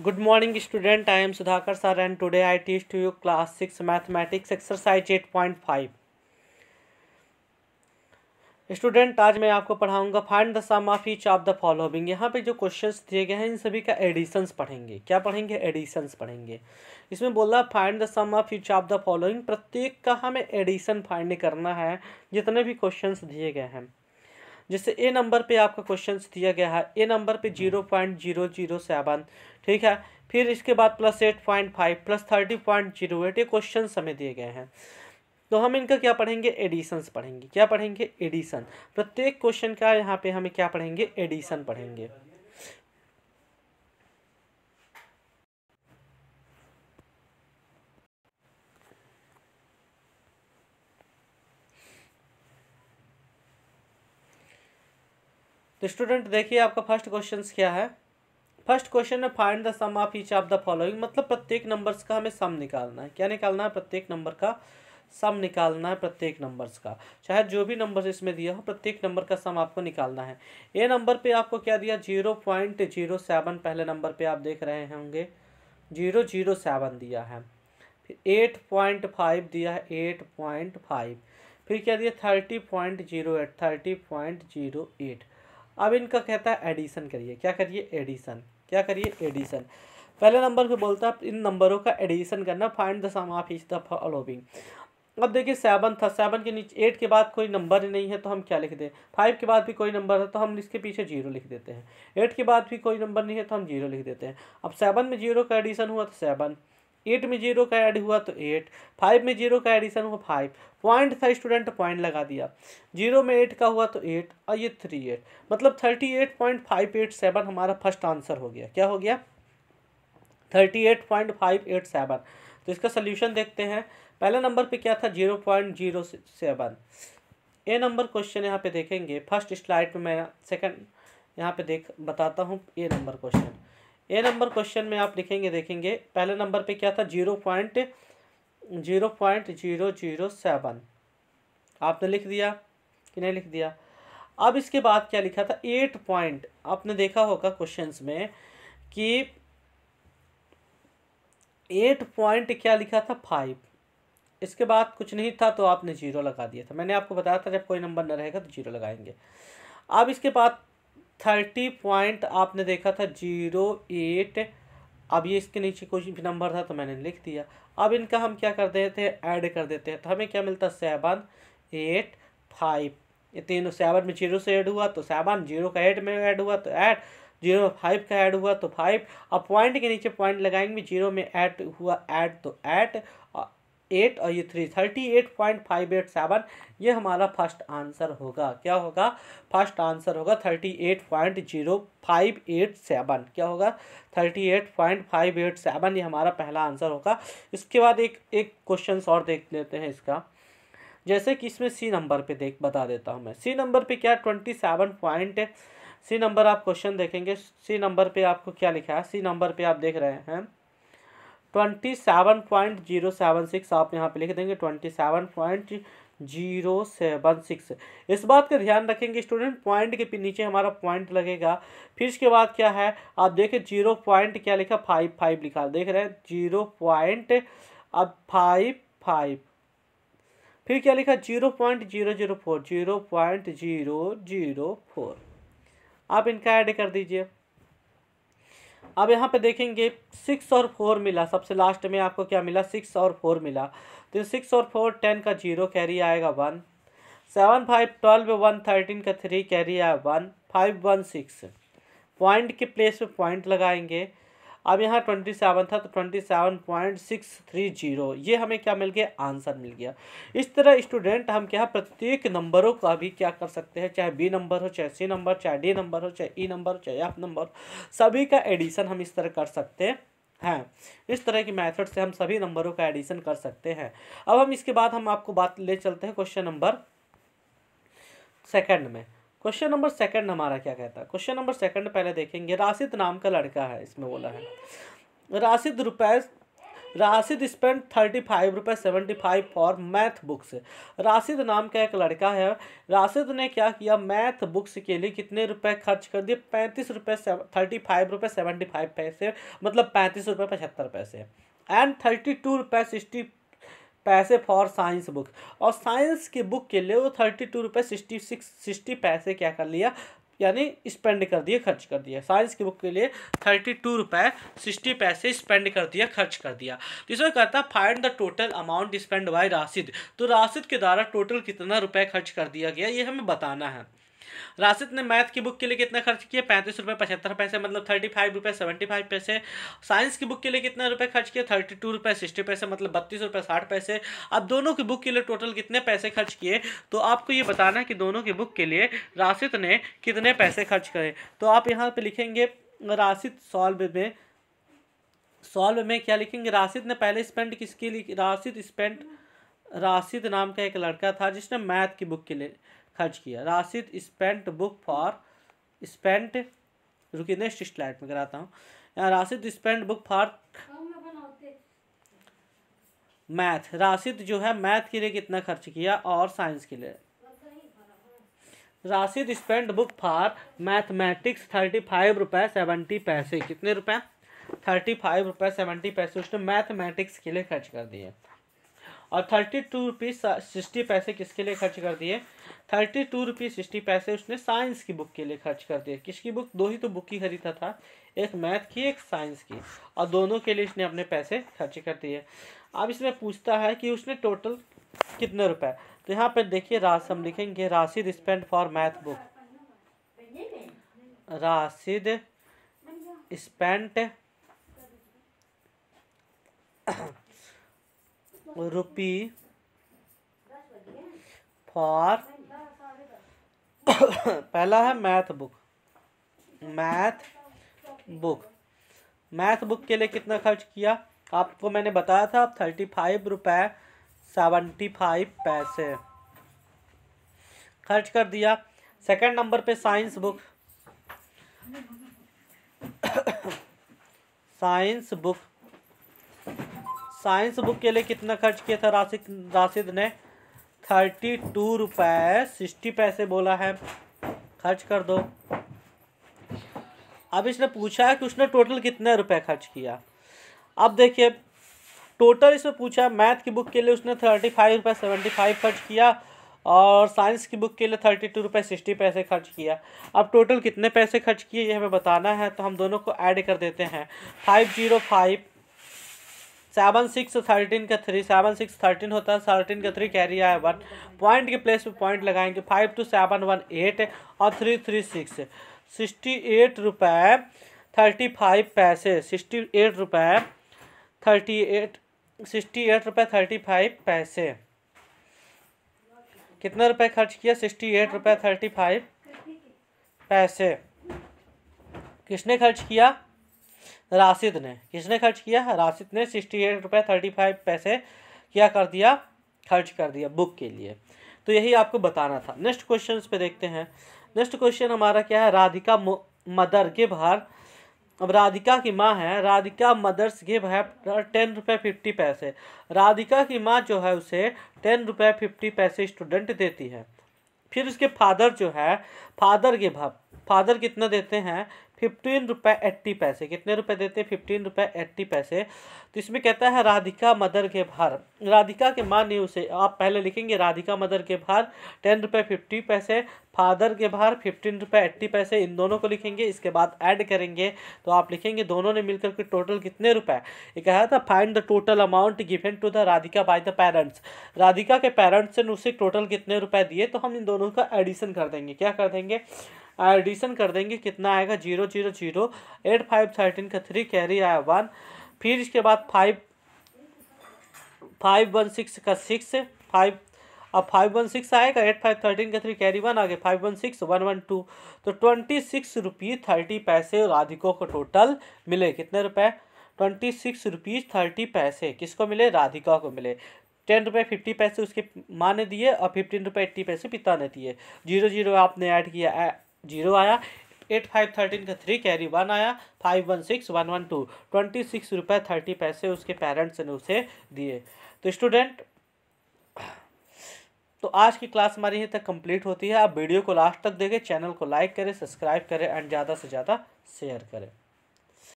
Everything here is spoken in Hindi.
student I am Sudhakar sir and today I teach to you class six mathematics exercise eight point five student आज मैं आपको पढ़ाऊंगा find the sum of each of the following यहाँ पे जो क्वेश्चंस दिए गए हैं इन सभी का एडिशंस पढ़ेंगे क्या पढ़ेंगे एडिशंस पढ़ेंगे इसमें बोल रहा है find the sum of each of the following प्रत्येक का हमें एडिशन फाइंड करना है जितने भी क्वेश्चंस दिए गए हैं जैसे ए नंबर पे आपका क्वेश्चन दिया गया है ए नंबर पे zero point zero zero seven ठीक है फिर इसके बाद plus eight point five plus thirty point zero eight ये क्वेश्चन हमें दिए गए हैं तो हम इनका क्या पढ़ेंगे एडिशंस पढ़ेंगे क्या पढ़ेंगे एडिशन प्रत्येक क्वेश्चन का यहाँ पे हमें क्या पढ़ेंगे एडिशन पढ़ेंगे स्टूडेंट देखिए आपका फर्स्ट क्वेश्चन क्या है फर्स्ट क्वेश्चन है find the sum of each of the following मतलब प्रत्येक नंबर्स का हमें सम निकालना है क्या निकालना है प्रत्येक नंबर का सम निकालना है प्रत्येक नंबर्स का चाहे जो भी नंबर इसमें दिया हो प्रत्येक नंबर का सम आपको निकालना है ए नंबर पे आपको क्या दिया जीरो पॉइंट जीरो सेवन पहले नंबर पे आप देख रहे होंगे जीरो जीरो सेवन दिया है फिर एट पॉइंट फाइव दिया है एट पॉइंट फाइव फिर क्या दिया thirty point zero eight thirty point zero eight अब इनका कहता है एडिशन करिए क्या करिए एडिशन क्या करिए एडिशन पहले नंबर को बोलता है इन नंबरों का एडिशन करना find the sum of is the following अब देखिए सेवन था सेवन के नीचे एट के बाद कोई नंबर ही नहीं है तो हम क्या लिख दें फाइव के बाद भी कोई नंबर है तो हम इसके पीछे जीरो लिख देते हैं एट के बाद भी कोई नंबर नहीं है तो हम जीरो लिख देते हैं अब सेवन में जीरो का एडिशन हुआ तो सेवन एट में जीरो का ऐड हुआ तो एट फाइव में जीरो का एडिशन हुआ फाइव पॉइंट था स्टूडेंट पॉइंट लगा दिया जीरो में एट का हुआ तो एट और ये थ्री एट मतलब thirty eight point five eight seven हमारा फर्स्ट आंसर हो गया क्या हो गया thirty eight point five eight seven तो इसका सोल्यूशन देखते हैं पहला नंबर पे क्या था zero point zero seven A number question यहाँ पे देखेंगे फर्स्ट स्लाइड में मैं सेकेंड यहाँ पे देख बताता हूँ A number question A number question में आप लिखेंगे देखेंगे पहले नंबर पे क्या था zero point zero point zero zero seven आपने लिख दिया कि नहीं लिख दिया अब इसके बाद क्या लिखा था एट पॉइंट आपने देखा होगा क्वेश्चन में कि एट पॉइंट क्या लिखा था फाइव इसके बाद कुछ नहीं था तो आपने जीरो लगा दिया था मैंने आपको बताया था जब कोई नंबर न रहेगा तो जीरो लगाएंगे अब इसके बाद थर्टी पॉइंट आपने देखा था जीरो एट अब ये इसके नीचे कुछ भी नंबर था तो मैंने लिख दिया अब इनका हम क्या कर देते हैं ऐड कर देते हैं तो हमें क्या मिलता है सेवन एट फाइव ये तीनों सेवन में जीरो से ऐड हुआ तो सेवन जीरो का एट में ऐड हुआ तो ऐड जीरो में फाइव का ऐड हुआ तो फाइव अब पॉइंट के नीचे पॉइंट लगाएंगे जीरो में ऐड हुआ ऐड तो ऐड एट और ये three thirty eight point five eight seven ये हमारा फर्स्ट आंसर होगा क्या होगा फर्स्ट आंसर होगा thirty eight point zero five eight seven क्या होगा thirty eight point five eight seven ये हमारा पहला आंसर होगा इसके बाद एक एक क्वेश्चन और देख लेते हैं इसका जैसे कि इसमें सी नंबर पे देख बता देता हूँ मैं सी नंबर पे क्या twenty seven point C number आप क्वेश्चन देखेंगे सी नंबर पे आपको क्या लिखा है सी नंबर पे आप देख रहे हैं twenty seven point zero seven six आप यहाँ पे लिख देंगे twenty seven point zero seven six इस बात का ध्यान रखेंगे स्टूडेंट पॉइंट के नीचे हमारा पॉइंट लगेगा फिर इसके बाद क्या है आप देखें जीरो पॉइंट क्या लिखा फाइव फाइव लिखा देख रहे हैं जीरो पॉइंट अब फाइव फाइव फिर क्या लिखा zero point zero zero four zero point zero zero four आप इनका ऐड कर दीजिए अब यहाँ पे देखेंगे सिक्स और फोर मिला सबसे लास्ट में आपको क्या मिला सिक्स और फोर मिला तो सिक्स और फोर टेन का जीरो कैरी आएगा one seven five twelve one thirteen का थ्री कैरी आया one five one six point के प्लेस पे पॉइंट लगाएंगे अब यहाँ ट्वेंटी सेवन था तो twenty seven point six three zero ये हमें क्या मिल गया आंसर मिल गया इस तरह स्टूडेंट हम क्या प्रत्येक नंबरों का भी क्या कर सकते हैं चाहे बी नंबर हो चाहे सी नंबर चाहे डी नंबर हो चाहे ई e नंबर हो चाहे एफ नंबर सभी का एडिशन हम इस तरह कर सकते हैं हैं हाँ, इस तरह की मेथड से हम सभी नंबरों का एडिशन कर सकते हैं अब हम इसके बाद हम आपको बात ले चलते हैं क्वेश्चन नंबर सेकंड में क्वेश्चन नंबर सेकंड हमारा क्या कहता है क्वेश्चन नंबर सेकंड पहले देखेंगे राशिद नाम का लड़का है इसमें बोला है राशिद रुपए राशिद स्पेंड थर्टी फाइव रुपये seventy five for math books Rashid नाम का एक लड़का है राशिद ने क्या किया मैथ बुक्स के लिए कितने रुपए खर्च कर दिए पैंतीस रुपये थर्टी फाइव रुपये सेवेंटी फाइव पैसे मतलब पैंतीस रुपये पचहत्तर पैसे एंड थर्टी टू रुपये सिक्सटी पैसे फॉर साइंस बुक और साइंस की बुक के लिए वो थर्टी टू रुपये सिक्सटी सिक्स सिक्सटी पैसे क्या कर लिया यानी स्पेंड कर दिए खर्च कर दिया साइंस की बुक के लिए थर्टी टू रुपये सिक्सटी पैसे स्पेंड कर दिया खर्च कर दिया जिसमें इसमें कहता है find the total amount spend by Rashid तो राशिद तो के द्वारा टोटल कितना रुपये खर्च कर दिया गया ये हमें बताना है राशिद ने मैथ की बुक के लिए कितना खर्च किया पैंतीस रुपये पचहत्तर पैसे मतलब थर्टी फाइव रुपये सेवेंटी फाइव पैसे साइंस की बुक के लिए कितना रुपये खर्च किया थर्टी टू रुपये सिक्सटी पैसे मतलब बत्तीस रुपये साठ पैसे अब दोनों की बुक के लिए टोटल कितने पैसे खर्च किए तो आपको ये बताना है कि दोनों की बुक के लिए राशिद ने कितने पैसे खर्च करे तो आप यहाँ पर लिखेंगे राशिद सॉल्व में सॉल्व में क्या लिखेंगे राशिद ने पहले स्पेंड किसके लिए राशिद स्पेंड राशिद नाम का एक लड़का था जिसने मैथ की बुक के लिए खर्च किया Rashid spent book for spent रुकी नेक्स्ट स्लाइड में कराता हूँ यहाँ Rashid spent book for math Rashid जो है मैथ के लिए कितना खर्च किया और साइंस के लिए Rashid spent book for mathematics thirty five रुपए सेवेंटी पैसे कितने रुपए थर्टी फाइव रुपए सेवेंटी पैसे उसने मैथमेटिक्स के लिए खर्च कर दिए और थर्टी टू रुपीज़ सिक्सटी पैसे किसके लिए खर्च कर दिए थर्टी टू रुपीज़ सिक्सटी पैसे उसने साइंस की बुक के लिए खर्च कर दिए किसकी बुक दो ही तो बुक ही खरीदा था एक मैथ की एक साइंस की और दोनों के लिए इसने अपने पैसे खर्च कर दिए अब इसमें पूछता है कि उसने टोटल कितने रुपए तो यहाँ पर देखिए राशि हम लिखेंगे Rashid spend for math book Rashid spent rupee for पहला है math book math book math book के लिए कितना खर्च किया आपको मैंने बताया था थर्टी फाइव रुपए सेवेंटी फाइव पैसे खर्च कर दिया सेकंड नंबर पे science book science book science book के लिए कितना खर्च किया था राशिद राशिद ने थर्टी टू रुपये सिक्सटी पैसे बोला है खर्च कर दो अब इसने पूछा है कि उसने टोटल कितने रुपए खर्च किया अब देखिए टोटल इसमें पूछा मैथ की बुक के लिए उसने थर्टी फाइव रुपये सेवेंटी फाइव खर्च किया और साइंस की बुक के लिए थर्टी टू रुपये सिक्सटी पैसे खर्च किया अब टोटल कितने पैसे खर्च किए ये हमें बताना है तो हम दोनों को ऐड कर देते हैं five zero five seven six thirteen का थ्री सेवन सिक्स थर्टीन होता है थर्टीन का थ्री कैरी आया वन पॉइंट के प्लेस पे पॉइंट लगाएंगे five two seven one eight और three three six sixty eight रुपये थर्टी फाइव पैसे सिक्सटी एट रुपये थर्टी एट सिक्सटी एट रुपये थर्टी फाइव पैसे कितना रुपए खर्च किया सिक्सटी एट रुपये थर्टी फाइव पैसे किसने खर्च किया राशिद ने किसने खर्च किया राशिद ने सिक्सटी एट रुपये थर्टी फाइव पैसे क्या कर दिया खर्च कर दिया बुक के लिए तो यही आपको बताना था नेक्स्ट क्वेश्चन पे देखते हैं नेक्स्ट क्वेश्चन हमारा क्या है राधिका मदर गिव हर अब राधिका की माँ है राधिका मदर्स गिव है टेन रुपये फिफ्टी पैसे राधिका की माँ जो है उसे टेन रुपये फिफ्टी पैसे स्टूडेंट देती है फिर उसके फादर जो है फादर गिव हब फादर कितना देते हैं फिफ्टीन रुपए एट्टी पैसे कितने रुपए देते हैं फिफ्टीन रुपए एट्टी पैसे तो इसमें कहता है राधिका मदर के भार राधिका के माँ ने उसे आप पहले लिखेंगे राधिका मदर के भार टेन रुपए फिफ्टी पैसे फादर के भार फिफ्टीन रुपए एट्टी पैसे इन दोनों को लिखेंगे इसके बाद ऐड करेंगे तो आप लिखेंगे दोनों ने मिलकर के टोटल कितने रुपए ये कहा था find the total amount given to the Radhika by the parents Radhika के पेरेंट्स ने उसे टोटल कितने रुपए दिए तो हम इन दोनों का एडिशन कर देंगे क्या कर देंगे एडिशन कर देंगे कितना आएगा zero zero zero eight five thirteen का थ्री कैरी आया वन फिर इसके बाद फाइव फाइव वन सिक्स का सिक्स फाइव अब फाइव वन सिक्स आएगा एट फाइव थर्टीन का थ्री कैरी वन आगे five one six one one two तो ट्वेंटी सिक्स रुपीज़ थर्टी पैसे राधिको को टोटल मिले कितने रुपए ट्वेंटी सिक्स रुपीज़ थर्टी पैसे किसको मिले राधिका को मिले टेन रुपये फिफ्टी पैसे उसके माँ ने दिए और फिफ्टीन रुपये एट्टी पैसे पिता ने दिए जीरो जीरो आपने ऐड किया जीरो आया एट फाइव थर्टीन का थ्री कैरी वन आया five one six one one two twenty six रुपये थर्टी पैसे उसके पेरेंट्स ने उसे दिए तो स्टूडेंट तो आज की क्लास हमारी यहीं तक कंप्लीट होती है आप वीडियो को लास्ट तक देखें चैनल को लाइक करें सब्सक्राइब करें एंड ज़्यादा से ज़्यादा शेयर करें